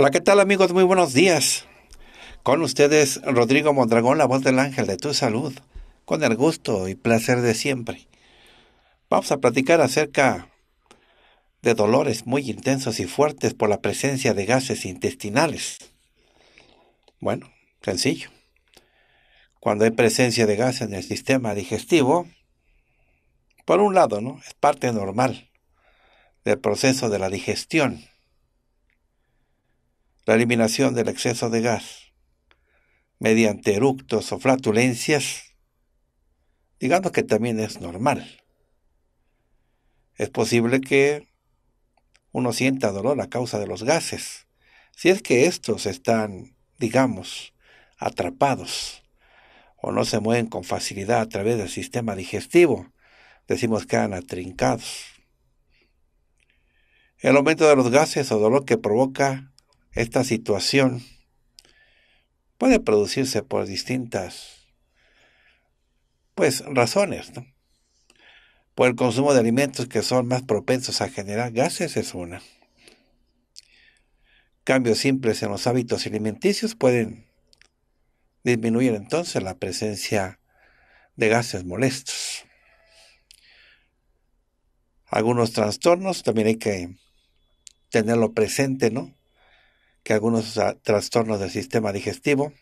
Hola, ¿qué tal amigos? Muy buenos días. Con ustedes Rodrigo Mondragón, la voz del ángel de tu salud, con el gusto y placer de siempre. Vamos a platicar acerca de dolores muy intensos y fuertes por la presencia de gases intestinales. Bueno, sencillo. Cuando hay presencia de gases en el sistema digestivo, por un lado, ¿no? Es parte normal del proceso de la digestión la eliminación del exceso de gas mediante eructos o flatulencias, digamos que también es normal. Es posible que uno sienta dolor a causa de los gases, si es que estos están, digamos, atrapados o no se mueven con facilidad a través del sistema digestivo, decimos que han atrincados. El aumento de los gases o dolor que provoca esta situación puede producirse por distintas pues razones, Por el consumo de alimentos que son más propensos a generar gases es una. Cambios simples en los hábitos alimenticios pueden disminuir entonces la presencia de gases molestos. Algunos trastornos también hay que tenerlo presente, ¿no? que algunos trastornos del sistema digestivo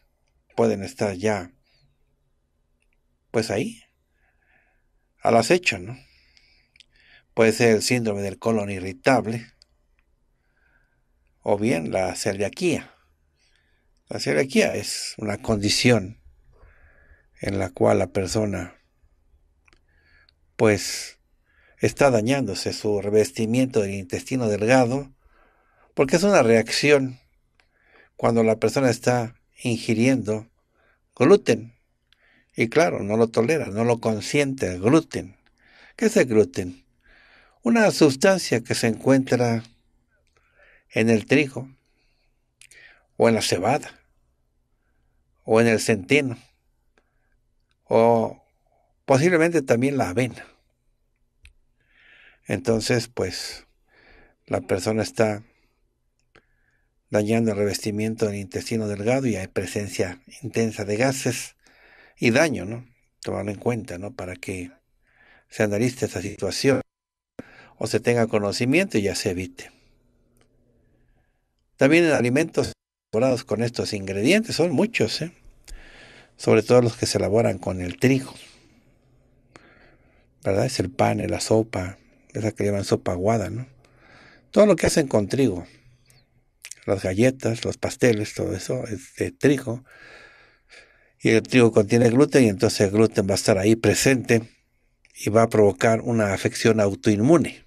pueden estar ya, pues ahí, al acecho, ¿no? Puede ser el síndrome del colon irritable o bien la celiaquía. La celiaquía es una condición en la cual la persona pues está dañándose su revestimiento del intestino delgado porque es una reacción cuando la persona está ingiriendo gluten. Y claro, no lo tolera, no lo consiente, el gluten. ¿Qué es el gluten? Una sustancia que se encuentra en el trigo, o en la cebada, o en el centeno, o posiblemente también la avena. Entonces, pues, la persona está dañando el revestimiento del intestino delgado y hay presencia intensa de gases y daño, ¿no? Tomarlo en cuenta, ¿no? Para que se analice esta situación o se tenga conocimiento y ya se evite. También alimentos elaborados con estos ingredientes son muchos, ¿eh? sobre todo los que se elaboran con el trigo. ¿Verdad? Es el pan, la sopa, la que llevan sopa aguada, ¿no? Todo lo que hacen con trigo las galletas, los pasteles, todo eso, es de trigo. Y el trigo contiene gluten y entonces el gluten va a estar ahí presente y va a provocar una afección autoinmune,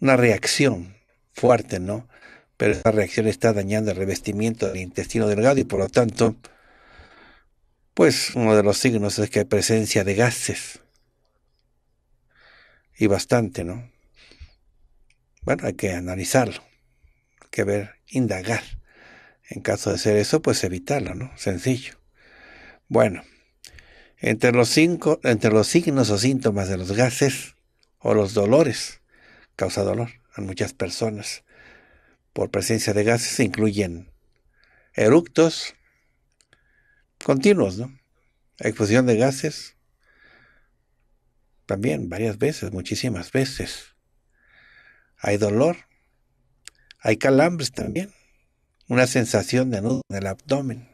una reacción fuerte, ¿no? Pero esa reacción está dañando el revestimiento del intestino delgado y por lo tanto, pues uno de los signos es que hay presencia de gases. Y bastante, ¿no? Bueno, hay que analizarlo, hay que ver indagar. En caso de ser eso, pues evitarlo, ¿no? Sencillo. Bueno, entre los, cinco, entre los signos o síntomas de los gases o los dolores, causa dolor a muchas personas por presencia de gases se incluyen eructos continuos, ¿no? Exposición de gases también varias veces, muchísimas veces. Hay dolor hay calambres también, una sensación de nudo en el abdomen.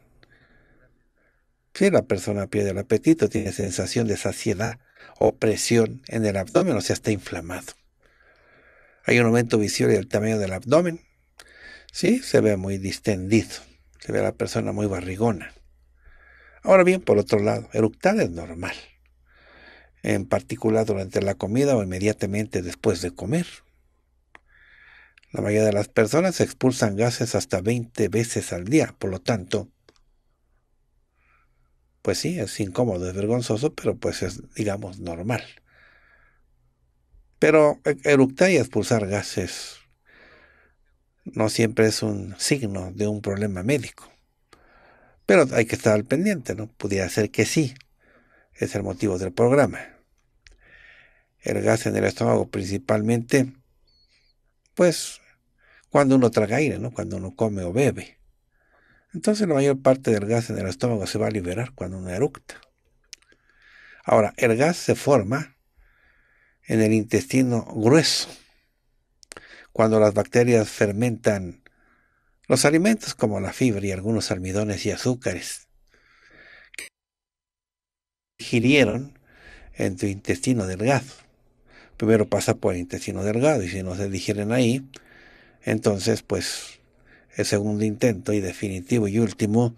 Si la persona pierde el apetito, tiene sensación de saciedad o presión en el abdomen, o sea, está inflamado. Hay un aumento visible del tamaño del abdomen. Sí, se ve muy distendido. Se ve a la persona muy barrigona. Ahora bien, por otro lado, eructar es normal. En particular durante la comida o inmediatamente después de comer. La mayoría de las personas expulsan gases hasta 20 veces al día, por lo tanto, pues sí, es incómodo, es vergonzoso, pero pues es, digamos, normal. Pero e-, eructar y expulsar gases no siempre es un signo de un problema médico. Pero hay que estar al pendiente, ¿no? Pudiera ser que sí. Es el motivo del programa. El gas en el estómago principalmente, pues cuando uno traga aire, ¿no? cuando uno come o bebe. Entonces la mayor parte del gas en el estómago se va a liberar cuando uno eructa. Ahora, el gas se forma en el intestino grueso, cuando las bacterias fermentan los alimentos como la fibra y algunos almidones y azúcares que digirieron en tu intestino delgado. Primero pasa por el intestino delgado y si no se digieren ahí, entonces, pues, el segundo intento y definitivo y último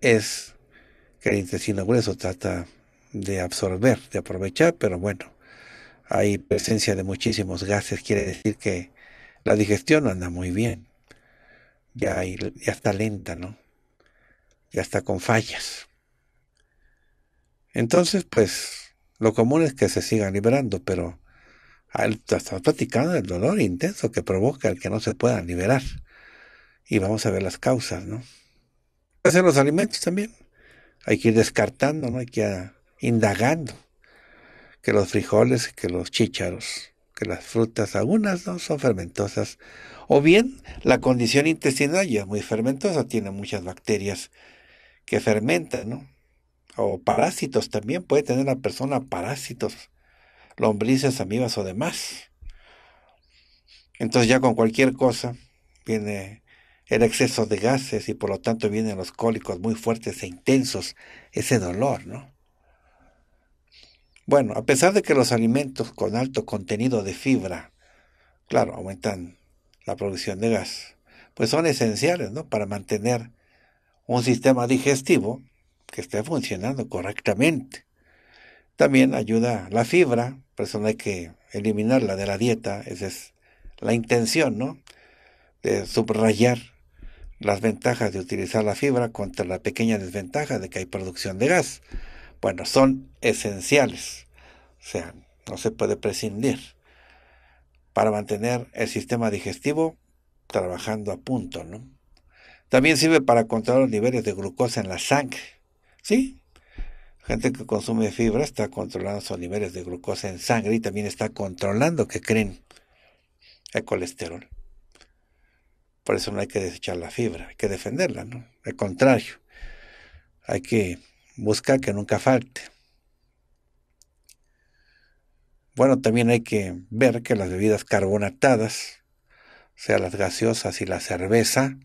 es que el intestino grueso trata de absorber, de aprovechar, pero bueno, hay presencia de muchísimos gases, quiere decir que la digestión anda muy bien. Ya, ya está lenta, ¿no? Ya está con fallas. Entonces, pues, lo común es que se sigan liberando, pero Estamos platicando del dolor intenso que provoca el que no se pueda liberar. Y vamos a ver las causas, ¿no? Hacer pues los alimentos también. Hay que ir descartando, ¿no? Hay que ir indagando. Que los frijoles, que los chícharos, que las frutas, algunas no son fermentosas. O bien la condición intestinal ya es muy fermentosa, tiene muchas bacterias que fermentan, ¿no? O parásitos también, puede tener la persona parásitos lombrices, amibas o demás. Entonces ya con cualquier cosa viene el exceso de gases y por lo tanto vienen los cólicos muy fuertes e intensos, ese dolor, ¿no? Bueno, a pesar de que los alimentos con alto contenido de fibra, claro, aumentan la producción de gas, pues son esenciales, ¿no? Para mantener un sistema digestivo que esté funcionando correctamente. También ayuda la fibra, por eso no hay que eliminarla de la dieta, esa es la intención, ¿no? De subrayar las ventajas de utilizar la fibra contra la pequeña desventaja de que hay producción de gas. Bueno, son esenciales, o sea, no se puede prescindir para mantener el sistema digestivo trabajando a punto, ¿no? También sirve para controlar los niveles de glucosa en la sangre, ¿sí? gente que consume fibra está controlando sus niveles de glucosa en sangre y también está controlando, que creen? El colesterol. Por eso no hay que desechar la fibra, hay que defenderla, ¿no? Al contrario, hay que buscar que nunca falte. Bueno, también hay que ver que las bebidas carbonatadas, sea las gaseosas y la cerveza,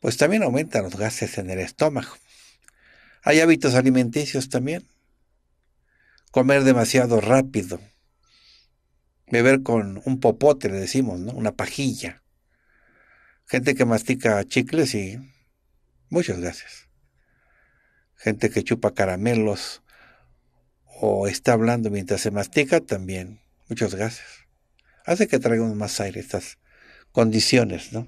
pues también aumentan los gases en el estómago. Hay hábitos alimenticios también. Comer demasiado rápido. Beber con un popote, le decimos, ¿no? Una pajilla. Gente que mastica chicles y... Muchas gracias. Gente que chupa caramelos o está hablando mientras se mastica también. Muchos gracias. Hace que traigamos más aire estas condiciones, ¿no?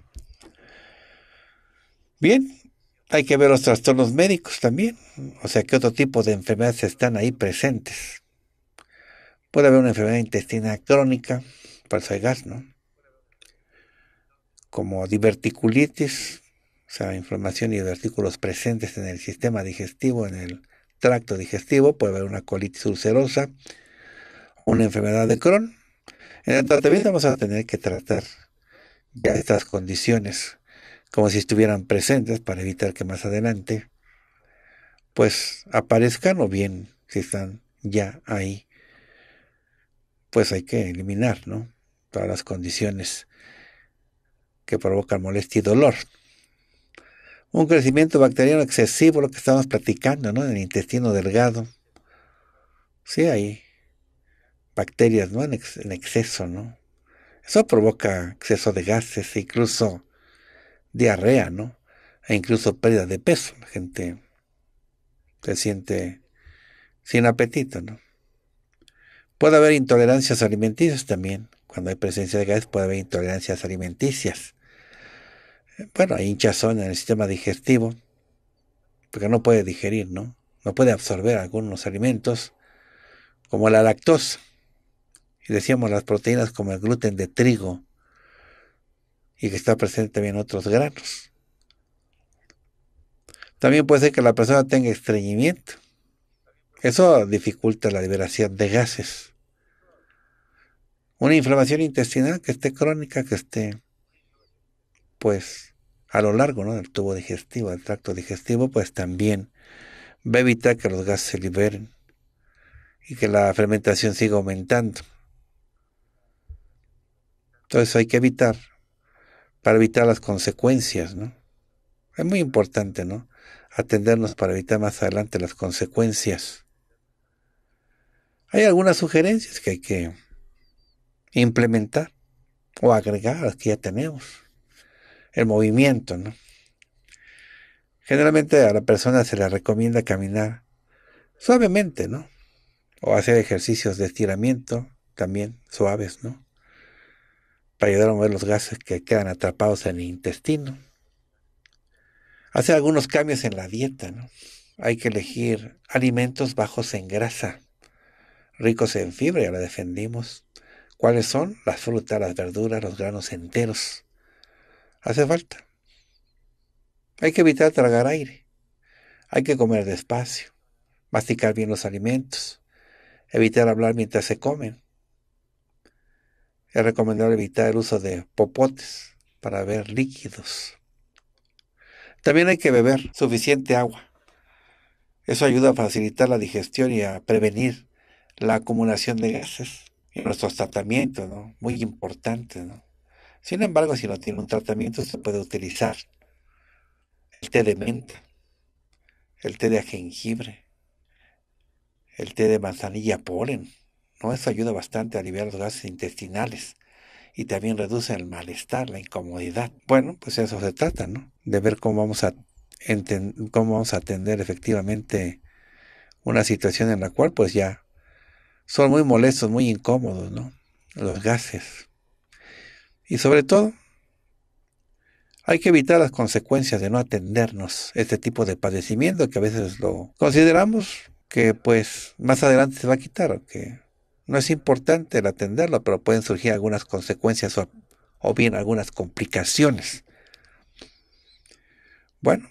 Bien, hay que ver los trastornos médicos también, o sea, qué otro tipo de enfermedades están ahí presentes. Puede haber una enfermedad intestinal crónica, falso de gas, ¿no? Como diverticulitis, o sea, inflamación y divertículos presentes en el sistema digestivo, en el tracto digestivo, puede haber una colitis ulcerosa, una enfermedad de Crohn. En el tratamiento vamos a tener que tratar ya estas condiciones como si estuvieran presentes para evitar que más adelante pues aparezcan o bien si están ya ahí pues hay que eliminar ¿no? todas las condiciones que provocan molestia y dolor. Un crecimiento bacteriano excesivo, lo que estamos platicando, ¿no? En el intestino delgado. Sí, hay bacterias, ¿no? En, en exceso, ¿no? Eso provoca exceso de gases, incluso diarrea, ¿no? E incluso pérdida de peso. La gente se siente sin apetito, ¿no? Puede haber intolerancias alimenticias también. Cuando hay presencia de gases puede haber intolerancias alimenticias. Bueno, hay hinchazón en el sistema digestivo, porque no puede digerir, ¿no? No puede absorber algunos alimentos, como la lactosa. Y decíamos las proteínas como el gluten de trigo, y que está presente también en otros granos. También puede ser que la persona tenga estreñimiento. Eso dificulta la liberación de gases. Una inflamación intestinal que esté crónica, que esté, pues, a lo largo ¿no? del tubo digestivo, del tracto digestivo, pues también va a evitar que los gases se liberen y que la fermentación siga aumentando. Entonces hay que evitar para evitar las consecuencias, ¿no? Es muy importante, ¿no? Atendernos para evitar más adelante las consecuencias. Hay algunas sugerencias que hay que implementar o agregar a las que ya tenemos. El movimiento, ¿no? Generalmente a la persona se le recomienda caminar suavemente, ¿no? O hacer ejercicios de estiramiento también suaves, ¿no? para ayudar a mover los gases que quedan atrapados en el intestino. Hacer algunos cambios en la dieta. Hay que elegir alimentos bajos en grasa, ricos en fibra, ya lo defendimos. ¿Cuáles son? Las frutas, las verduras, los granos enteros. Hace falta. Hay que evitar tragar aire. Hay que comer despacio. Masticar bien los alimentos. Evitar hablar mientras se comen es recomendable evitar el uso de popotes para ver líquidos. También hay que beber suficiente agua. Eso ayuda a facilitar la digestión y a prevenir la acumulación de gases en nuestros tratamientos, ¿no? Muy importante, ¿no? Sin embargo, si no tiene un tratamiento, se puede utilizar el té de menta, el té de jengibre, el té de manzanilla polen. ¿no? Eso ayuda bastante a aliviar los gases intestinales y también reduce el malestar, la incomodidad. Bueno, pues eso se trata, ¿no? De ver cómo vamos a, cómo vamos a atender efectivamente una situación en la cual pues ya son muy molestos, muy incómodos, ¿no? Los gases. Y sobre todo, hay que evitar las consecuencias de no atendernos este tipo de padecimiento que a veces lo consideramos que pues más adelante se va a quitar, que no es importante el atenderlo, pero pueden surgir algunas consecuencias o, bien algunas complicaciones. Bueno,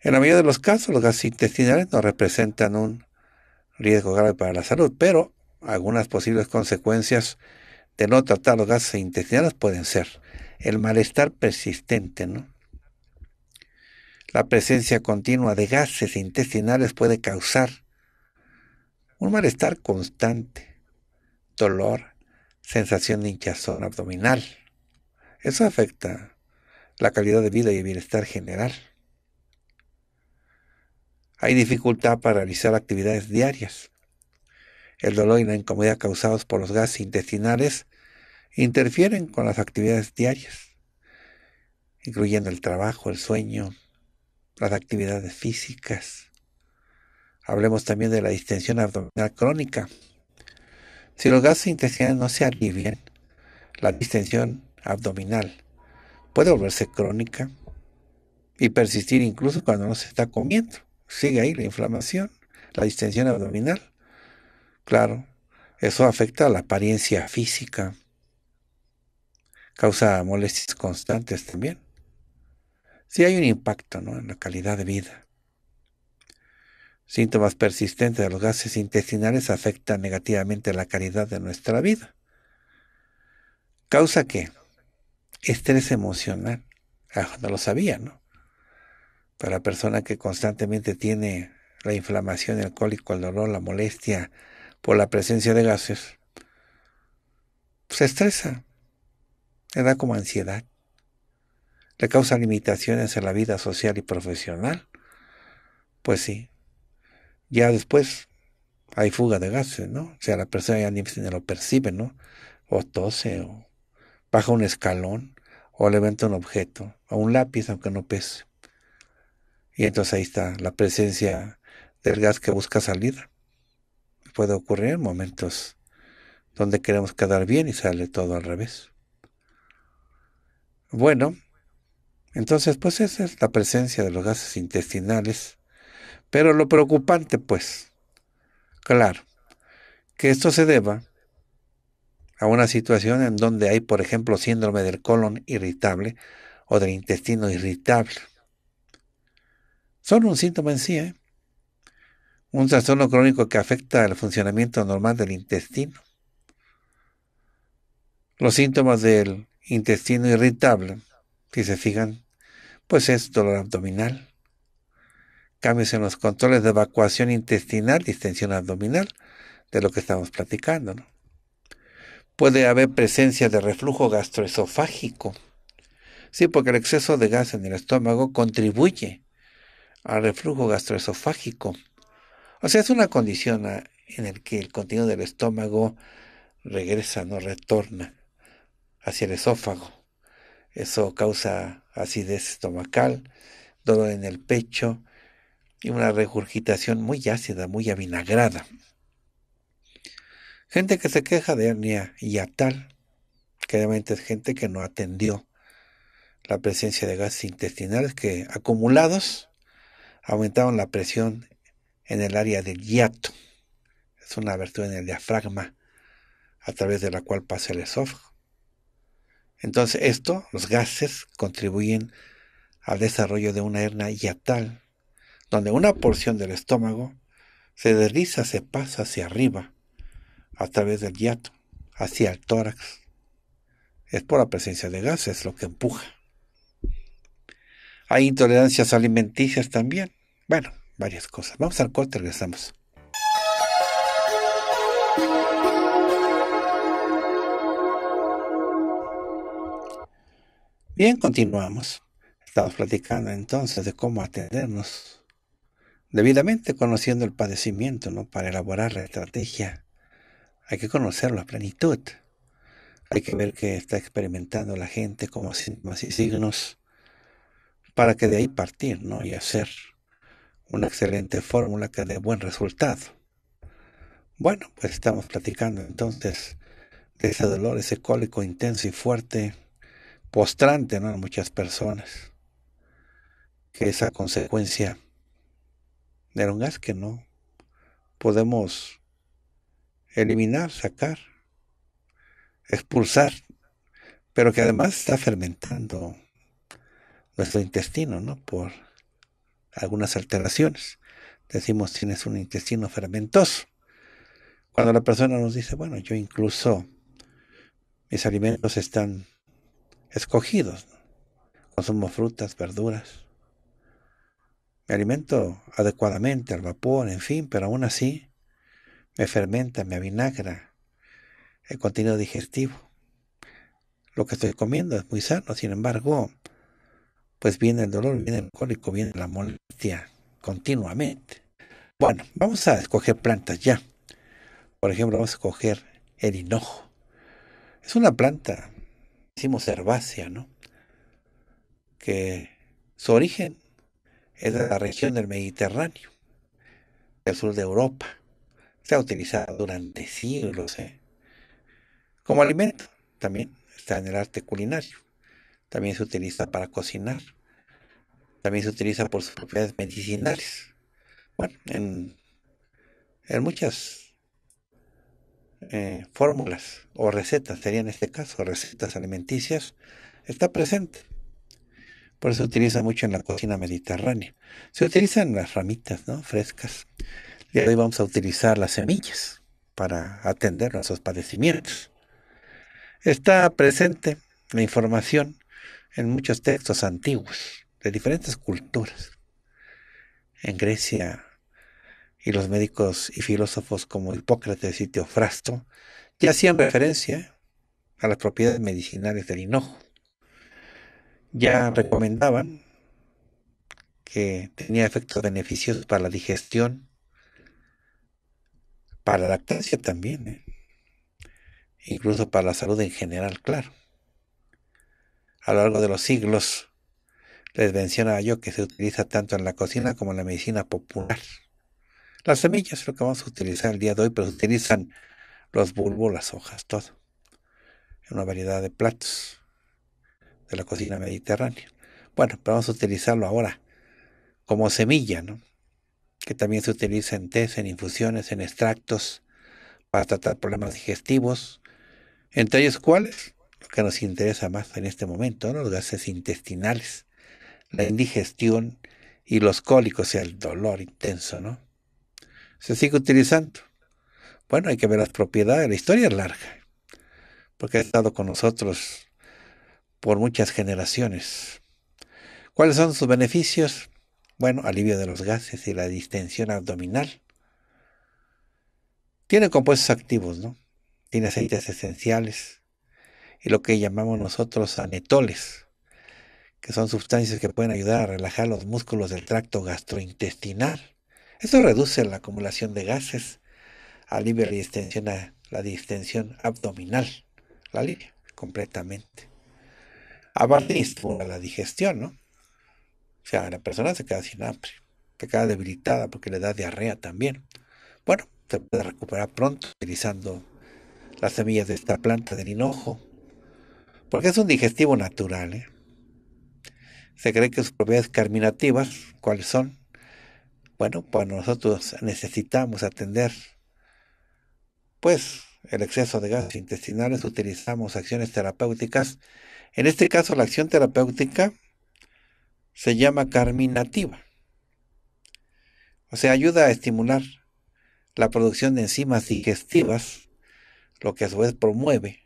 en la mayoría de los casos los gases intestinales no representan un riesgo grave para la salud, pero algunas posibles consecuencias de no tratar los gases intestinales pueden ser el malestar persistente, ¿no? La presencia continua de gases intestinales puede causar un malestar constante, dolor, sensación de hinchazón abdominal. Eso afecta la calidad de vida y el bienestar general. Hay dificultad para realizar actividades diarias. El dolor y la incomodidad causados por los gases intestinales interfieren con las actividades diarias, incluyendo el trabajo, el sueño, las actividades físicas. Hablemos también de la distensión abdominal crónica, si los gases intestinales no se alivian, la distensión abdominal puede volverse crónica y persistir incluso cuando no se está comiendo. Sigue ahí la inflamación, la distensión abdominal. Claro, eso afecta a la apariencia física, causa molestias constantes también. Sí hay un impacto en la calidad de vida. Síntomas persistentes de los gases intestinales afectan negativamente la calidad de nuestra vida. ¿Causa qué? Estrés emocional. Ah, no lo sabía, ¿no? Para la persona que constantemente tiene la inflamación, el cólico, el dolor, la molestia por la presencia de gases, pues, se estresa, le da como ansiedad, le causa limitaciones en la vida social y profesional. Pues sí, ya después hay fuga de gases, ¿no? O sea, la persona ya ni, lo percibe, ¿no? O tose, o baja un escalón, o levanta un objeto, o un lápiz, aunque no pese. Y entonces ahí está la presencia del gas que busca salir. Puede ocurrir en momentos donde queremos quedar bien y sale todo al revés. Bueno, entonces pues esa es la presencia de los gases intestinales pero lo preocupante, pues, claro, que esto se deba a una situación en donde hay, por ejemplo, síndrome del colon irritable o del intestino irritable. Son un síntoma en sí, ¿eh? un trastorno crónico que afecta el funcionamiento normal del intestino. Los síntomas del intestino irritable, si se fijan, pues es dolor abdominal, cambios en los controles de evacuación intestinal, distensión abdominal, de lo que estamos platicando. Puede haber presencia de reflujo gastroesofágico. Sí, porque el exceso de gas en el estómago contribuye al reflujo gastroesofágico. O sea, es una condición en la que el contenido del estómago regresa, no retorna hacia el esófago. Eso causa acidez estomacal, dolor en el pecho, y una regurgitación muy ácida, muy avinagrada. Gente que se queja de hernia hiatal, que claramente es gente que no atendió la presencia de gases intestinales que acumulados aumentaron la presión en el área del hiato. Es una abertura en el diafragma a través de la cual pasa el esófago. Entonces esto, los gases, contribuyen al desarrollo de una hernia hiatal donde una porción del estómago se desliza, se pasa hacia arriba, a través del hiato, hacia el tórax. Es por la presencia de gases lo que empuja. Hay intolerancias alimenticias también. Bueno, varias cosas. Vamos al corte, regresamos. Bien, continuamos. Estamos platicando entonces de cómo atendernos debidamente conociendo el padecimiento, ¿no? Para elaborar la estrategia hay que conocer la plenitud. Hay que ver qué está experimentando la gente como síntomas y signos para que de ahí partir, ¿no? Y hacer una excelente fórmula que dé buen resultado. Bueno, pues estamos platicando entonces de ese dolor, ese cólico intenso y fuerte, postrante, ¿no? muchas personas, que esa consecuencia era un gas que no podemos eliminar, sacar, expulsar, pero que además está fermentando nuestro intestino, ¿no? Por algunas alteraciones. Decimos, tienes un intestino fermentoso. Cuando la persona nos dice, bueno, yo incluso mis alimentos están escogidos, consumo frutas, verduras, me alimento adecuadamente al vapor, en fin, pero aún así me fermenta, me avinagra el contenido digestivo. Lo que estoy comiendo es muy sano, sin embargo, pues viene el dolor, viene el cólico, viene la molestia continuamente. Bueno, vamos a escoger plantas ya. Por ejemplo, vamos a escoger el hinojo. Es una planta, decimos herbácea, ¿no? Que su origen es de la región del Mediterráneo, del sur de Europa. Se ha utilizado durante siglos ¿eh? como alimento. También está en el arte culinario. También se utiliza para cocinar. También se utiliza por sus propiedades medicinales. Bueno, en, muchas eh, fórmulas o recetas, sería en este caso recetas alimenticias, está presente. Por eso se utiliza mucho en la cocina mediterránea. Se utilizan las ramitas, ¿no? Frescas. Y hoy vamos a utilizar las semillas para atender nuestros padecimientos. Está presente la información en muchos textos antiguos de diferentes culturas. En Grecia y los médicos y filósofos como Hipócrates y Teofrasto ya hacían referencia a las propiedades medicinales del hinojo ya recomendaban que tenía efectos beneficiosos para la digestión, para la lactancia también, ¿eh? incluso para la salud en general, claro. A lo largo de los siglos, les mencionaba yo que se utiliza tanto en la cocina como en la medicina popular. Las semillas es lo que vamos a utilizar el día de hoy, pero se utilizan los bulbos, las hojas, todo. En una variedad de platos de la cocina mediterránea. Bueno, pero vamos a utilizarlo ahora como semilla, ¿no? que también se utiliza en tés, en infusiones, en extractos, para tratar problemas digestivos, entre ellos cuáles, lo que nos interesa más en este momento, ¿no? los gases intestinales, la indigestión y los cólicos, o sea, el dolor intenso, ¿no? Se sigue utilizando. Bueno, hay que ver las propiedades, la historia es larga, porque ha estado con nosotros por muchas generaciones. ¿Cuáles son sus beneficios? Bueno, alivio de los gases y la distensión abdominal. Tiene compuestos activos, ¿no? Tiene aceites esenciales y lo que llamamos nosotros anetoles, que son sustancias que pueden ayudar a relajar los músculos del tracto gastrointestinal. Eso reduce la acumulación de gases, alivia la distensión, la distensión abdominal, la alivia completamente. Aparte, estimula la digestión, ¿no? O sea, la persona se queda sin hambre, se queda debilitada porque le da diarrea también. Bueno, se puede recuperar pronto utilizando las semillas de esta planta del hinojo, porque es un digestivo natural. ¿eh? Se cree que sus propiedades carminativas, ¿cuáles son? Bueno, pues nosotros necesitamos atender, pues, el exceso de gases intestinales, utilizamos acciones terapéuticas en este caso, la acción terapéutica se llama carminativa. O sea, ayuda a estimular la producción de enzimas digestivas, lo que a su vez promueve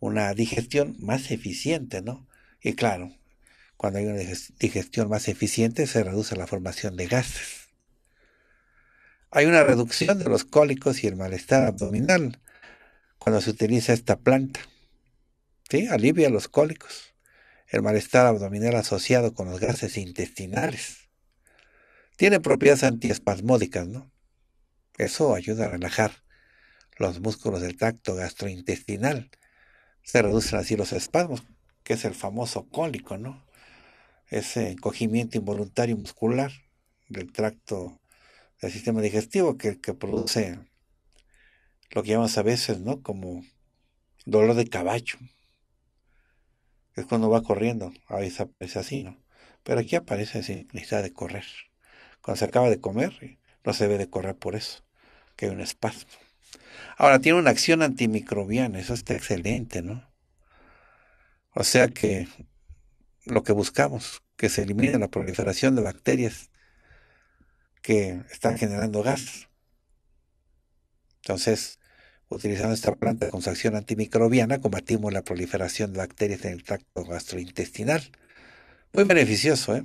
una digestión más eficiente, ¿no? Y claro, cuando hay una digestión más eficiente se reduce la formación de gases. Hay una reducción de los cólicos y el malestar abdominal cuando se utiliza esta planta. Sí, alivia los cólicos, el malestar abdominal asociado con los gases intestinales. Tiene propiedades antiespasmódicas, ¿no? Eso ayuda a relajar los músculos del tracto gastrointestinal. Se reducen así los espasmos, que es el famoso cólico, ¿no? Ese encogimiento involuntario muscular del tracto del sistema digestivo que, que produce lo que llamamos a veces, ¿no? Como dolor de caballo, es cuando va corriendo, a veces aparece así, ¿no? Pero aquí aparece sin necesidad de correr. Cuando se acaba de comer, eh, no se ve de correr por eso, que hay un espasmo. Ahora, tiene una acción antimicrobiana, eso está excelente, ¿no? O sea que lo que buscamos, que se elimine la proliferación de bacterias que están generando gas. Entonces, Utilizando esta planta con construcción acción antimicrobiana, combatimos la proliferación de bacterias en el tracto gastrointestinal. Muy beneficioso, ¿eh?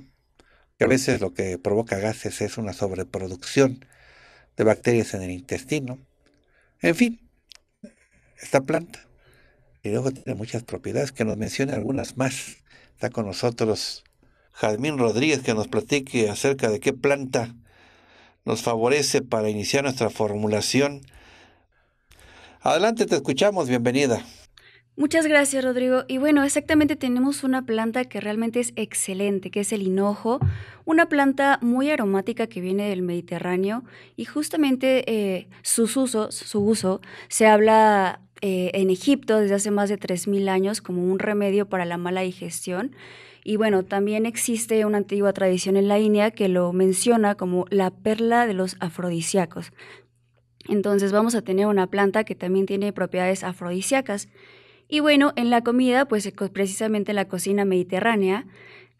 Que a veces lo que provoca gases es una sobreproducción de bacterias en el intestino. En fin, esta planta. Y luego tiene muchas propiedades, que nos mencione algunas más. Está con nosotros Jadmín Rodríguez, que nos platique acerca de qué planta nos favorece para iniciar nuestra formulación Adelante, te escuchamos, bienvenida. Muchas gracias, Rodrigo. Y bueno, exactamente tenemos una planta que realmente es excelente, que es el hinojo, una planta muy aromática que viene del Mediterráneo y justamente eh, sus usos, su uso se habla eh, en Egipto desde hace más de 3.000 años como un remedio para la mala digestión. Y bueno, también existe una antigua tradición en la India que lo menciona como la perla de los afrodisíacos. Entonces vamos a tener una planta que también tiene propiedades afrodisíacas. Y bueno, en la comida, pues precisamente en la cocina mediterránea,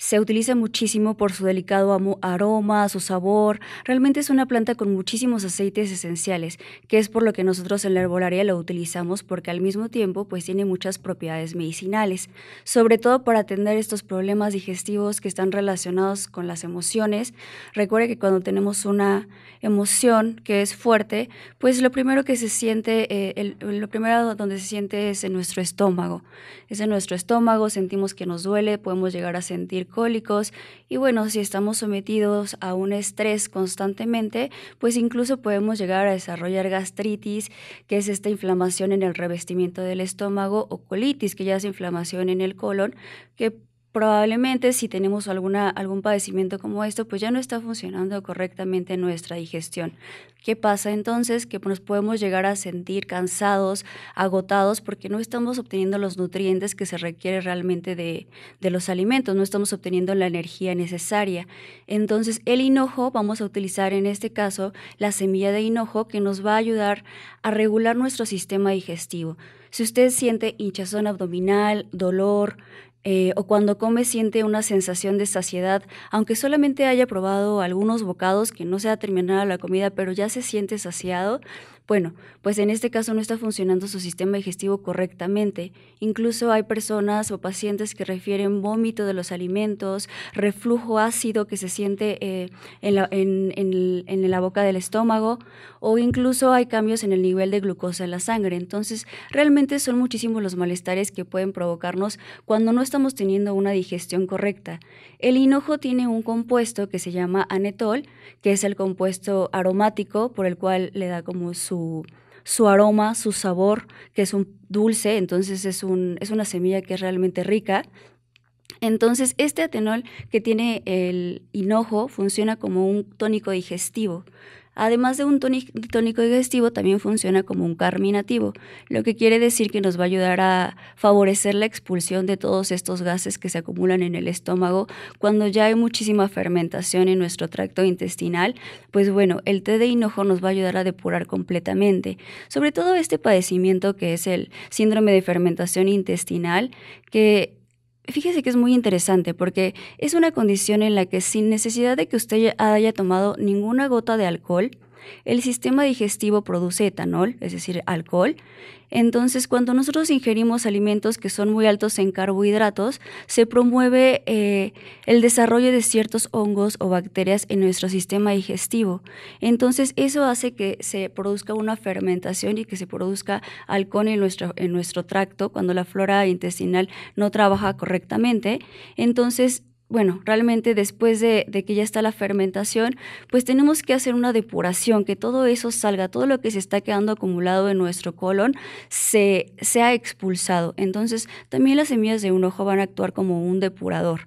se utiliza muchísimo por su delicado aroma, su sabor. Realmente es una planta con muchísimos aceites esenciales, que es por lo que nosotros en la herbolaria lo utilizamos porque al mismo tiempo pues tiene muchas propiedades medicinales, sobre todo para atender estos problemas digestivos que están relacionados con las emociones. Recuerde que cuando tenemos una emoción que es fuerte, pues lo primero que se siente, eh, lo primero donde se siente es en nuestro estómago. Es en nuestro estómago, sentimos que nos duele, podemos llegar a sentir y bueno, si estamos sometidos a un estrés constantemente, pues incluso podemos llegar a desarrollar gastritis, que es esta inflamación en el revestimiento del estómago, o colitis, que ya es inflamación en el colon, que probablemente si tenemos alguna, algún padecimiento como esto, pues ya no está funcionando correctamente nuestra digestión. ¿Qué pasa entonces? Que nos podemos llegar a sentir cansados, agotados, porque no estamos obteniendo los nutrientes que se requiere realmente de, de los alimentos, no estamos obteniendo la energía necesaria. Entonces el hinojo, vamos a utilizar en este caso la semilla de hinojo que nos va a ayudar a regular nuestro sistema digestivo. Si usted siente hinchazón abdominal, dolor, eh, o cuando come siente una sensación de saciedad, aunque solamente haya probado algunos bocados, que no se ha terminado la comida, pero ya se siente saciado, bueno, pues en este caso no está funcionando su sistema digestivo correctamente. Incluso hay personas o pacientes que refieren vómito de los alimentos, reflujo ácido que se siente eh, en, la, en la boca del estómago o incluso hay cambios en el nivel de glucosa en la sangre. Entonces, realmente son muchísimos los malestares que pueden provocarnos cuando no estamos teniendo una digestión correcta. El hinojo tiene un compuesto que se llama anetol, que es el compuesto aromático por el cual le da como su su, aroma, su sabor, que es un dulce, entonces es, un, es una semilla que es realmente rica. Entonces, este atenol que tiene el hinojo funciona como un tónico digestivo. Además de un tónico digestivo, también funciona como un carminativo, lo que quiere decir que nos va a ayudar a favorecer la expulsión de todos estos gases que se acumulan en el estómago cuando ya hay muchísima fermentación en nuestro tracto intestinal. Pues bueno, el té de hinojo nos va a ayudar a depurar completamente, sobre todo este padecimiento que es el síndrome de fermentación intestinal, que Fíjese que es muy interesante porque es una condición en la que sin necesidad de que usted haya tomado ninguna gota de alcohol, el sistema digestivo produce etanol, es decir, alcohol. Entonces, cuando nosotros ingerimos alimentos que son muy altos en carbohidratos, se promueve eh, el desarrollo de ciertos hongos o bacterias en nuestro sistema digestivo. Entonces, eso hace que se produzca una fermentación y que se produzca alcohol en nuestro, en nuestro tracto cuando la flora intestinal no trabaja correctamente. Entonces, bueno, realmente después de, que ya está la fermentación, pues tenemos que hacer una depuración, que todo eso salga, todo lo que se está quedando acumulado en nuestro colon se sea expulsado. Entonces, también las semillas de un ojo van a actuar como un depurador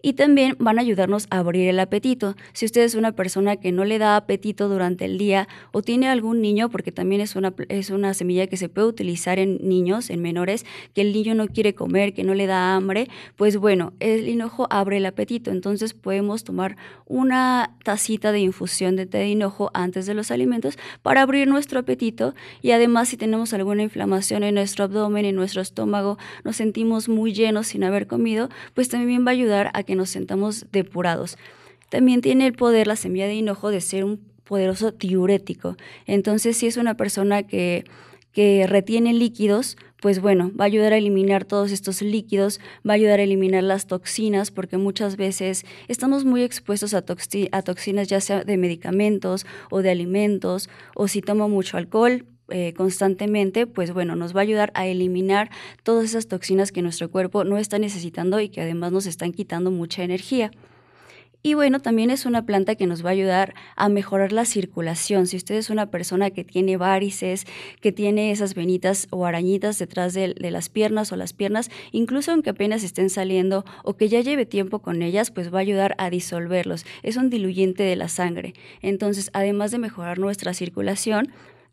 y también van a ayudarnos a abrir el apetito. Si usted es una persona que no le da apetito durante el día o tiene algún niño, porque también es una, es una semilla que se puede utilizar en niños, en menores, que el niño no quiere comer, que no le da hambre, pues bueno, el hinojo abre el apetito. Entonces podemos tomar una tacita de infusión de té de hinojo antes de los alimentos para abrir nuestro apetito y además si tenemos alguna inflamación en nuestro abdomen, en nuestro estómago, nos sentimos muy llenos sin haber comido, pues también va a ayudar a que nos sentamos depurados. También tiene el poder la semilla de hinojo de ser un poderoso diurético. Entonces, si es una persona que, retiene líquidos, pues bueno, va a ayudar a eliminar todos estos líquidos, va a ayudar a eliminar las toxinas, porque muchas veces estamos muy expuestos a, a toxinas, ya sea de medicamentos o de alimentos, o si tomo mucho alcohol, eh, constantemente, pues bueno, nos va a ayudar a eliminar todas esas toxinas que nuestro cuerpo no está necesitando y que además nos están quitando mucha energía. Y bueno, también es una planta que nos va a ayudar a mejorar la circulación. Si usted es una persona que tiene varices, que tiene esas venitas o arañitas detrás de, las piernas o las piernas, incluso aunque apenas estén saliendo o que ya lleve tiempo con ellas, pues va a ayudar a disolverlos. Es un diluyente de la sangre. Entonces, además de mejorar nuestra circulación,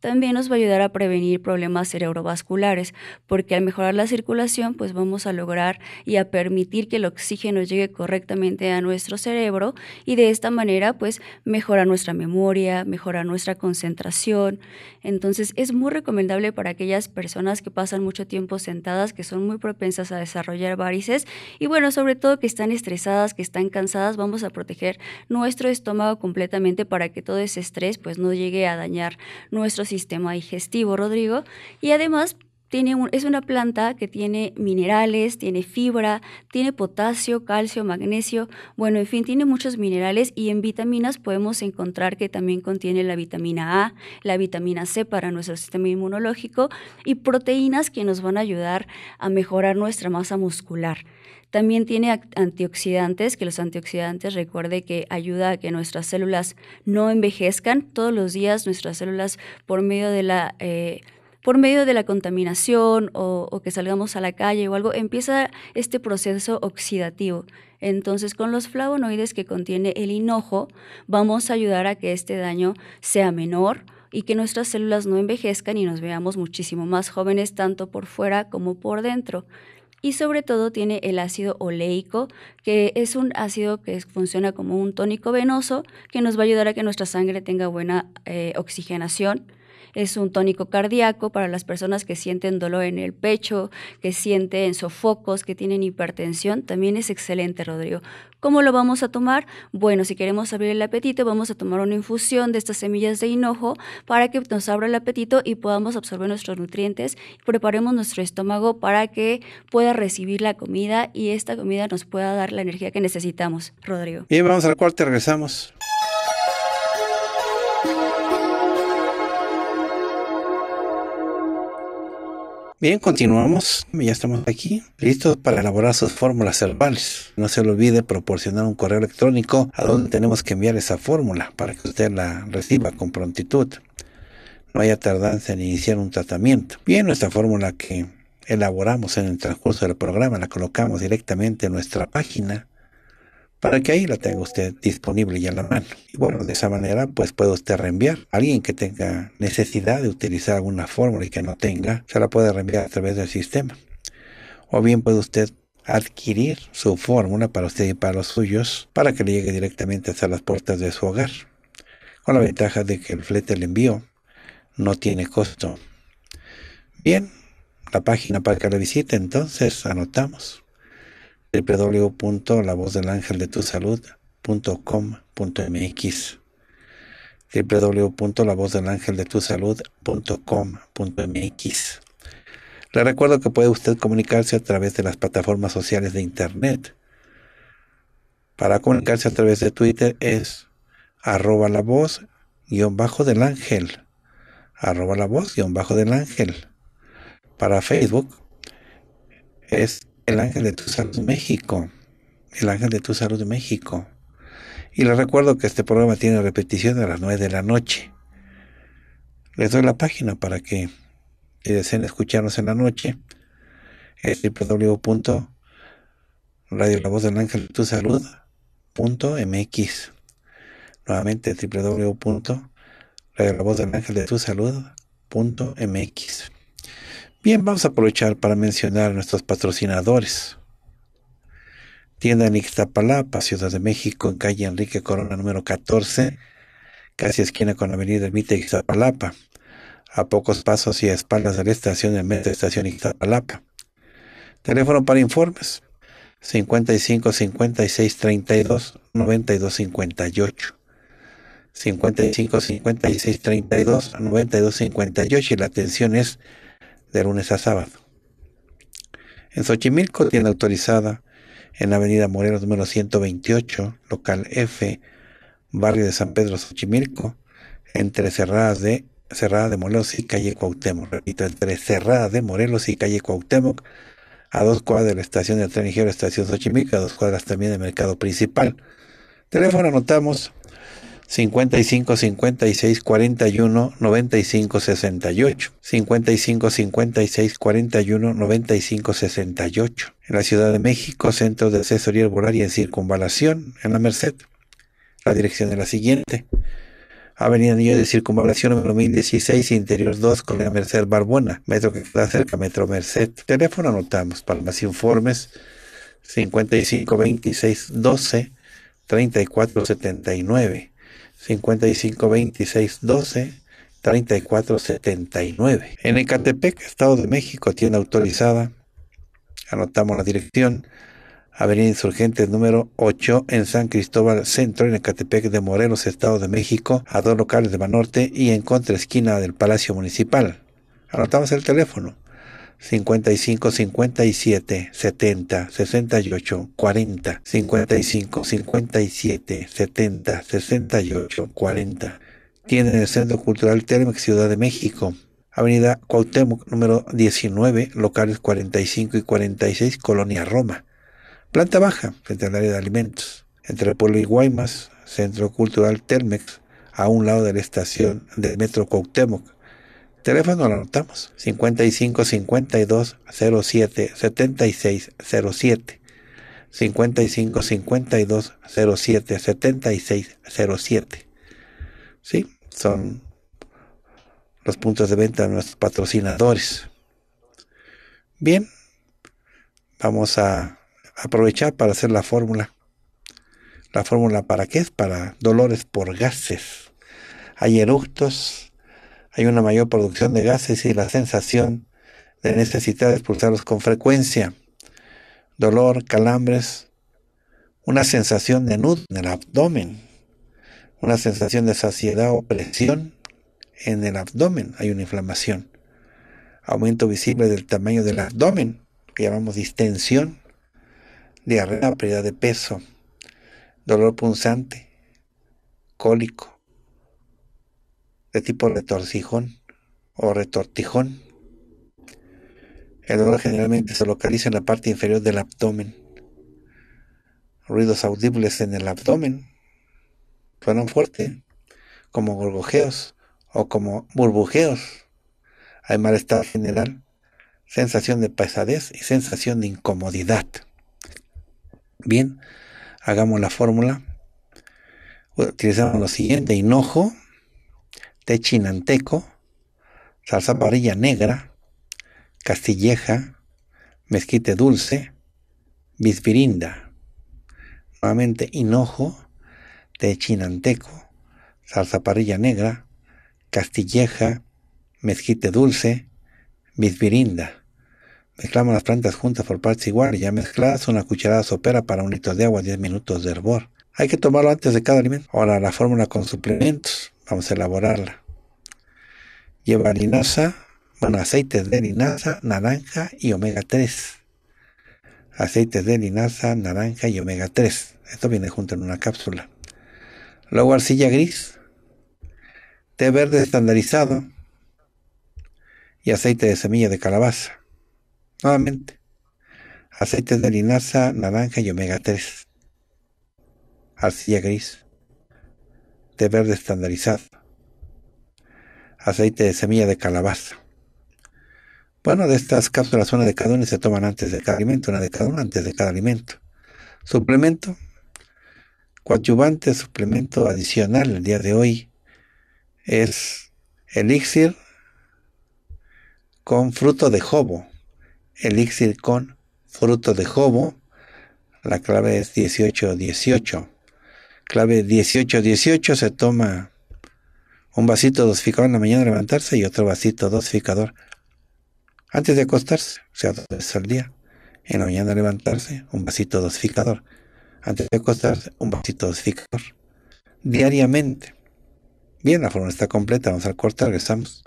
también nos va a ayudar a prevenir problemas cerebrovasculares, porque al mejorar la circulación, pues vamos a lograr y a permitir que el oxígeno llegue correctamente a nuestro cerebro y de esta manera, pues mejora nuestra memoria, mejora nuestra concentración. Entonces, es muy recomendable para aquellas personas que pasan mucho tiempo sentadas, que son muy propensas a desarrollar varices y bueno, sobre todo que están estresadas, que están cansadas, vamos a proteger nuestro estómago completamente para que todo ese estrés pues no llegue a dañar nuestro sistema sistema digestivo, Rodrigo, y además es una planta que tiene minerales, tiene fibra, tiene potasio, calcio, magnesio, bueno, en fin, tiene muchos minerales y en vitaminas podemos encontrar que también contiene la vitamina A, la vitamina C para nuestro sistema inmunológico y proteínas que nos van a ayudar a mejorar nuestra masa muscular. También tiene antioxidantes, que los antioxidantes recuerde que ayuda a que nuestras células no envejezcan. Todos los días nuestras células por medio de la... Eh, por medio de la contaminación o, que salgamos a la calle o algo, empieza este proceso oxidativo. Entonces, con los flavonoides que contiene el hinojo, vamos a ayudar a que este daño sea menor y que nuestras células no envejezcan y nos veamos muchísimo más jóvenes tanto por fuera como por dentro y sobre todo tiene el ácido oleico, que es un ácido que funciona como un tónico venoso que nos va a ayudar a que nuestra sangre tenga buena eh, oxigenación es un tónico cardíaco para las personas que sienten dolor en el pecho, que sienten sofocos, que tienen hipertensión, también es excelente, Rodrigo. ¿Cómo lo vamos a tomar? Bueno, si queremos abrir el apetito, vamos a tomar una infusión de estas semillas de hinojo para que nos abra el apetito y podamos absorber nuestros nutrientes. Preparemos nuestro estómago para que pueda recibir la comida y esta comida nos pueda dar la energía que necesitamos, Rodrigo. Bien, vamos al cuarto, regresamos. Bien, continuamos. Ya estamos aquí, listos para elaborar sus fórmulas herbales. No se le olvide proporcionar un correo electrónico a donde tenemos que enviar esa fórmula para que usted la reciba con prontitud. No haya tardanza en iniciar un tratamiento. Bien, nuestra fórmula que elaboramos en el transcurso del programa la colocamos directamente en nuestra página para que ahí la tenga usted disponible y a la mano. Y bueno, de esa manera pues puede usted reenviar. Alguien que tenga necesidad de utilizar alguna fórmula y que no tenga, se la puede reenviar a través del sistema. O bien puede usted adquirir su fórmula para usted y para los suyos para que le llegue directamente hasta las puertas de su hogar. Con la ventaja de que el flete del envío no tiene costo. Bien, la página para que la visite entonces anotamos www.lavozdelangeldetusalud.com.mx www.lavozdelangeldetusalud.com.mx Le recuerdo que puede usted comunicarse a través de las plataformas sociales de Internet. Para comunicarse a través de Twitter es arroba la voz guión bajo del ángel. Arroba la voz guión bajo del ángel. Para Facebook es el ángel de tu salud México. El ángel de tu salud México. Y les recuerdo que este programa tiene repetición a las 9 de la noche. Les doy la página para que eh, deseen escucharnos en la noche. Es www.radio la del ángel de tu Nuevamente www.radio la voz del ángel de tu saludmx Bien, vamos a aprovechar para mencionar a nuestros patrocinadores. Tienda en Ixtapalapa, Ciudad de México, en calle Enrique Corona número 14, casi esquina con la avenida Ermita Ixtapalapa, a pocos pasos y a espaldas de la estación de metro Estación Ixtapalapa. Teléfono para informes 55 56 32 92 58. 55 56 32 92 58 y la atención es de lunes a sábado. En Xochimilco, ...tiene autorizada en avenida Morelos número 128, local F, barrio de San Pedro Xochimilco, entre cerradas de Cerrada de Morelos y calle Cuauhtémoc. Repito, entre Cerrada de Morelos y calle Cuauhtémoc, a dos cuadras de la estación de tren ligero, estación Xochimilco, a dos cuadras también del mercado principal. Teléfono anotamos 55 56 41 95 68, 55 56 41 95 68, en la Ciudad de México, Centro de Asesoría Herboral y en Circunvalación, en la Merced. La dirección es la siguiente. Avenida Niño de Circunvalación número 1016, Interior 2, con la Merced Barbona, metro que está cerca, Metro Merced. Teléfono anotamos Palmas informes 55 26 12 34 79. 55 26 12 34 79. En Ecatepec, Estado de México, tienda autorizada. Anotamos la dirección. Avenida Insurgentes número 8 en San Cristóbal Centro, en Ecatepec de Morelos, Estado de México, a dos locales de Banorte y en contraesquina del Palacio Municipal. Anotamos el teléfono 55 57 70 68 40 55 57 70 68 40 Tiene el Centro Cultural Telmex Ciudad de México Avenida Cuauhtémoc número 19 locales 45 y 46 Colonia Roma Planta baja frente al área de alimentos entre el pueblo y Guaymas Centro Cultural Telmex a un lado de la estación del Metro Cuauhtémoc Teléfono lo anotamos. 55 52 07 76 07. 55 52 07 76 07. Sí, son los puntos de venta de nuestros patrocinadores. Bien, vamos a aprovechar para hacer la fórmula. ¿La fórmula para qué es? Para dolores por gases. Hay eructos, hay una mayor producción de gases y la sensación de necesidad de expulsarlos con frecuencia. Dolor, calambres, una sensación de nudo en el abdomen, una sensación de saciedad o presión en el abdomen, hay una inflamación. Aumento visible del tamaño del abdomen, que llamamos distensión, diarrea, pérdida de peso, dolor punzante, cólico, de tipo retorcijón o retortijón. El dolor generalmente se localiza en la parte inferior del abdomen. Ruidos audibles en el abdomen suenan fuertes, como gorgojeos o como burbujeos. Hay malestar general, sensación de pesadez y sensación de incomodidad. Bien, hagamos la fórmula. Utilizamos lo siguiente: hinojo té chinanteco, salsa parrilla negra, castilleja, mezquite dulce, bisbirinda. Nuevamente hinojo, té chinanteco, salsa parrilla negra, castilleja, mezquite dulce, bisbirinda. Mezclamos las plantas juntas por partes iguales, ya mezcladas una cucharada sopera para un litro de agua, 10 minutos de hervor. Hay que tomarlo antes de cada alimento. Ahora la fórmula con suplementos vamos a elaborarla. Lleva linaza, bueno, aceites de linaza, naranja y omega 3. Aceites de linaza, naranja y omega 3. Esto viene junto en una cápsula. Luego arcilla gris, té verde estandarizado y aceite de semilla de calabaza. Nuevamente, aceites de linaza, naranja y omega 3. Arcilla gris verde estandarizado, aceite de semilla de calabaza. Bueno, de estas cápsulas una de cada una se toman antes de cada alimento, una de cada uno antes de cada alimento. Suplemento, coadyuvante, suplemento adicional el día de hoy es elixir con fruto de jobo. Elixir con fruto de jobo. La clave es 1818 clave 1818, se toma un vasito dosificador en la mañana levantarse y otro vasito dosificador antes de acostarse, o sea, dos veces al día. En la mañana levantarse, un vasito dosificador. Antes de acostarse, un vasito dosificador. Diariamente. Bien, la forma está completa. Vamos al corte, regresamos.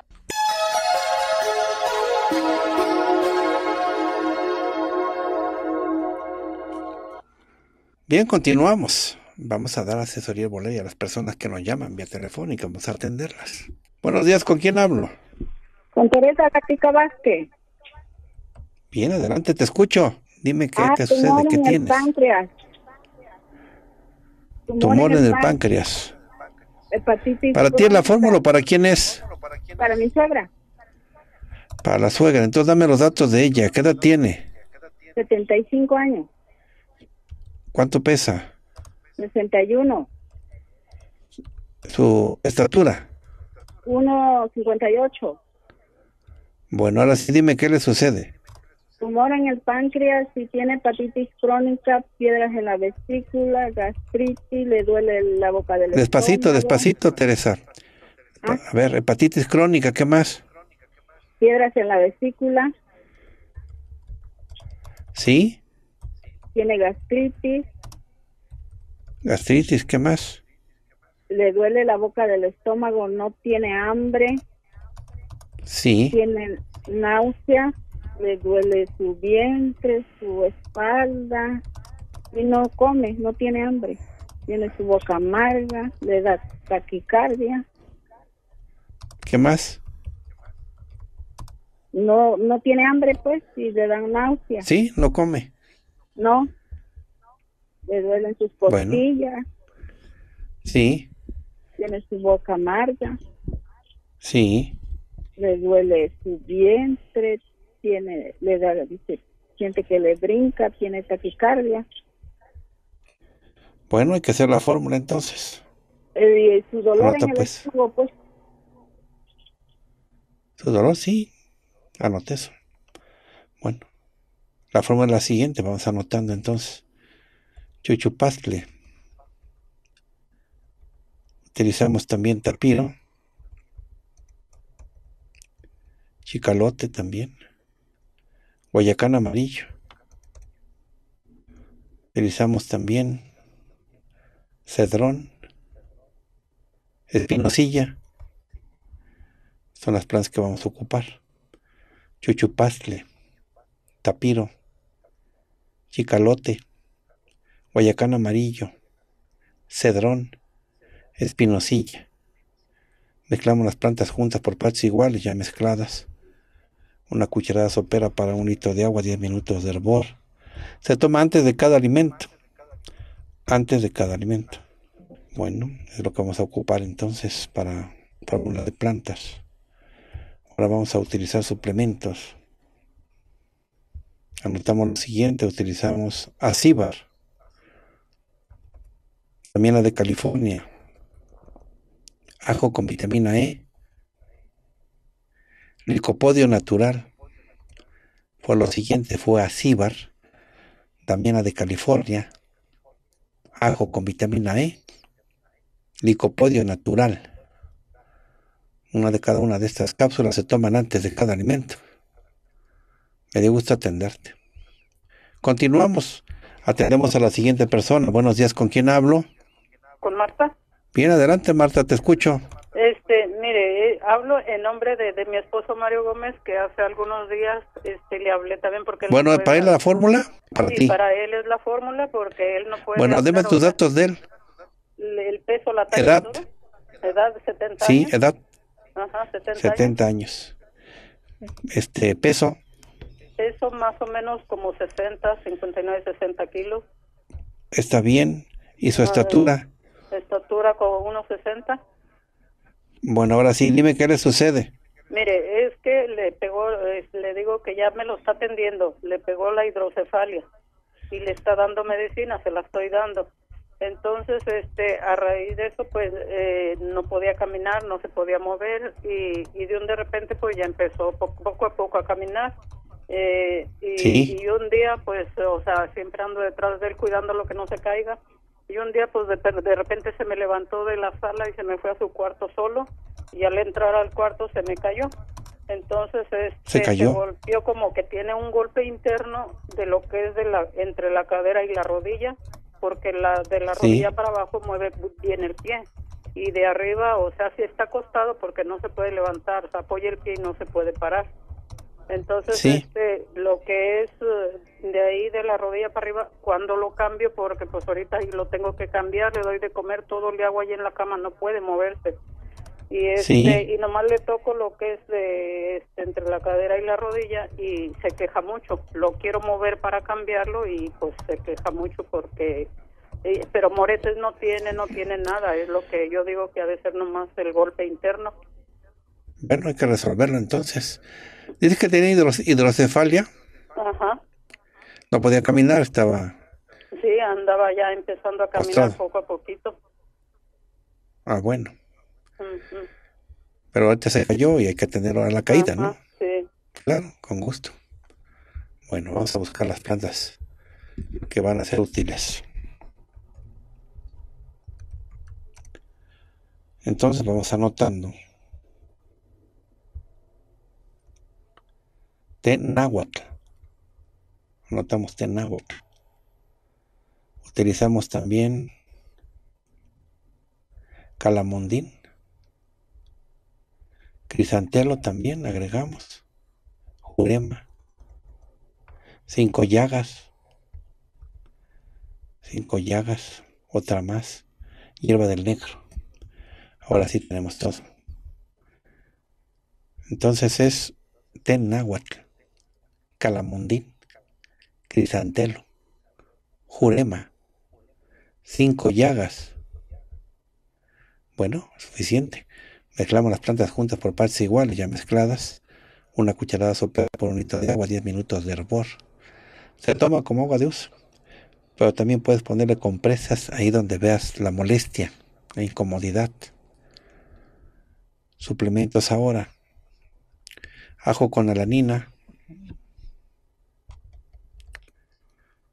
Bien, continuamos. Vamos a dar asesoría herbolaria a las personas que nos llaman vía telefónica, vamos a atenderlas. Buenos días, ¿con quién hablo? Con Teresa Gatica Vázquez. Bien, adelante, te escucho. Dime qué ah, te sucede, qué en El páncreas. Tumor, en el, páncreas. ¿Para ti es la fórmula o para quién es? Para mi suegra. Para la suegra. Entonces dame los datos de ella. ¿Qué edad tiene? 75 años. ¿Cuánto pesa? 61. ¿Su estatura? 1,58. Bueno, ahora sí dime qué le sucede. Tumor en el páncreas, si tiene hepatitis crónica, piedras en la vesícula, gastritis, le duele la boca del Despacito, despacito, Teresa. ¿Ah? A ver, hepatitis crónica, ¿qué más? Piedras en la vesícula. ¿Sí? Tiene gastritis. Gastritis, ¿qué más? Le duele la boca del estómago, no tiene hambre. Sí. Tiene náusea, le duele su vientre, su espalda y no come, no tiene hambre. Tiene su boca amarga, le da taquicardia. ¿Qué más? No, no tiene hambre, pues, y le dan náusea. Sí, no come. No le duelen sus costillas. Sí. Tiene su boca amarga. Sí. Le duele su vientre, tiene, le da, siente que le brinca, tiene taquicardia. Bueno, hay que hacer la fórmula entonces. Eh, su dolor en pues. Su pues. dolor, sí. anote eso. Bueno, la fórmula es la siguiente, vamos anotando entonces. Chuchupastle. Utilizamos también tapiro. Chicalote también. Guayacán amarillo. Utilizamos también cedrón, espinosilla. Son las plantas que vamos a ocupar. Chuchupastle, tapiro, chicalote, Guayacán Amarillo, Cedrón, Espinosilla. Mezclamos las plantas juntas por partes iguales, ya mezcladas. Una cucharada sopera para un litro de agua, 10 minutos de hervor. Se toma antes de cada alimento. Antes de cada alimento. Bueno, es lo que vamos a ocupar entonces para fórmula de plantas. Ahora vamos a utilizar suplementos. Anotamos lo siguiente, utilizamos acíbar también de California. Ajo con vitamina E. Licopodio natural. Fue lo siguiente, fue acíbar, también la de California. Ajo con vitamina E. Licopodio natural. Una de cada una de estas cápsulas se toman antes de cada alimento. Me gusta gusto atenderte. Continuamos. Atendemos a la siguiente persona. Buenos días, ¿con quién hablo? con Marta. Bien, adelante Marta, te escucho. Este, mire, eh, hablo en nombre de, de, mi esposo Mario Gómez, que hace algunos días este, le hablé también porque... bueno, ¿para él la fórmula? Para sí, ti. para él es la fórmula porque él no puede... Bueno, deme tus datos de él. El peso, la talla. Edad. edad, 70 años. Sí, edad. Ajá, 70, 70 años. Este, peso. Peso más o menos como 60, 59, 60 kilos. Está bien. ¿Y su ah, estatura? estatura como 1,60. Bueno, ahora sí, dime qué le sucede. Mire, es que le pegó, le digo que ya me lo está atendiendo, le pegó la hidrocefalia y le está dando medicina, se la estoy dando. Entonces, este, a raíz de eso, pues eh, no podía caminar, no se podía mover y, de un de repente, pues ya empezó poco, a poco a caminar. Eh, y, y, un día, pues, o sea, siempre ando detrás de él cuidando lo que no se caiga. Y un día, pues de, repente se me levantó de la sala y se me fue a su cuarto solo. Y al entrar al cuarto se me cayó. Entonces este, se, golpeó como que tiene un golpe interno de lo que es de la, entre la cadera y la rodilla, porque la de la rodilla para abajo mueve bien el pie y de arriba, o sea, si está acostado porque no se puede levantar, se apoya el pie y no se puede parar. Entonces, este, lo que es eh, de ahí de la rodilla para arriba, cuando lo cambio, porque pues ahorita lo tengo que cambiar, le doy de comer todo, le hago ahí en la cama, no puede moverse. Y este, y nomás le toco lo que es de este, entre la cadera y la rodilla y se queja mucho. Lo quiero mover para cambiarlo y pues se queja mucho porque eh, pero moretes no tiene, no tiene nada, es lo que yo digo que ha de ser nomás el golpe interno. Bueno, hay que resolverlo entonces. Dices que tenía hidro, hidrocefalia. Ajá. No podía caminar, estaba. Sí, andaba ya empezando a caminar poco a poquito. Ah, bueno. Pero ahorita se cayó y hay que atenderlo a la caída, ¿no? Sí. Claro, con gusto. Bueno, vamos a buscar las plantas que van a ser útiles. Entonces vamos anotando. Tenáhuatl. Anotamos Tenáhuatl. Utilizamos también calamondín. Crisantelo también agregamos. Jurema. Cinco llagas. Cinco llagas. Otra más. Hierba del negro. Ahora sí tenemos todo. Entonces es náhuatl. Calamundín, Crisantelo, Jurema, Cinco Llagas. Bueno, suficiente. Mezclamos las plantas juntas por partes iguales, ya mezcladas. Una cucharada sopera por un litro de agua, 10 minutos de hervor. Se toma como agua de uso, pero también puedes ponerle compresas ahí donde veas la molestia, la incomodidad. Suplementos ahora. Ajo con alanina,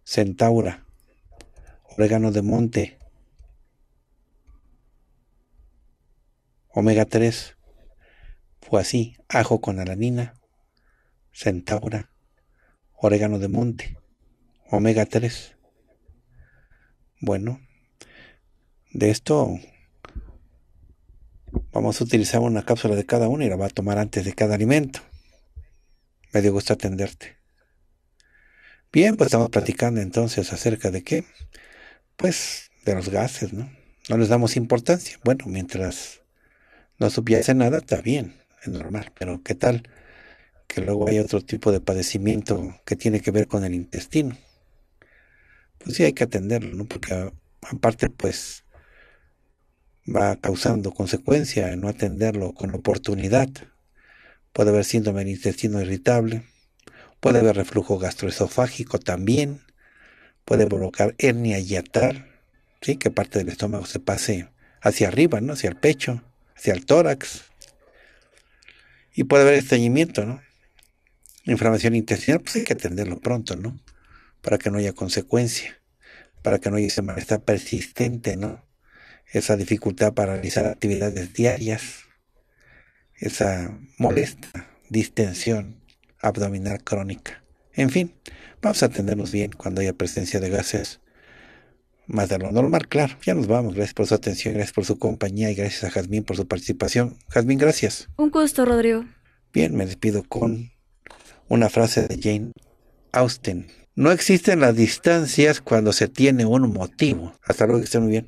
centaura, orégano de monte, omega 3, fue pues así, ajo con alanina, centaura, orégano de monte, omega 3. Bueno, de esto vamos a utilizar una cápsula de cada uno y la va a tomar antes de cada alimento. Me dio gusto atenderte. Bien, pues estamos platicando entonces acerca de qué? Pues de los gases, ¿no? No les damos importancia. Bueno, mientras no supiese nada, está bien, es normal. Pero ¿qué tal que luego hay otro tipo de padecimiento que tiene que ver con el intestino? Pues sí hay que atenderlo, ¿no? Porque ah, aparte, pues va causando consecuencia en no atenderlo con oportunidad. Puede haber síndrome del intestino irritable, Puede haber reflujo gastroesofágico también. Puede provocar hernia yatar, ¿sí? que parte del estómago se pase hacia arriba, ¿no? hacia el pecho, hacia el tórax. Y puede haber estreñimiento, ¿no? Inflamación intestinal, pues hay que atenderlo pronto, ¿no? Para que no haya consecuencia, para que no haya esa malestar persistente, ¿no? Esa dificultad para realizar actividades diarias, esa molesta distensión abdominal crónica. En fin, vamos a atendernos bien cuando haya presencia de gases más de lo normal, claro. Ya nos vamos. Gracias por su atención, gracias por su compañía y gracias a Jazmín por su participación. Jazmín, gracias. Un gusto, Rodrigo. Bien, me despido con una frase de Jane Austen. No existen las distancias cuando se tiene un motivo. Hasta luego, que estén muy bien.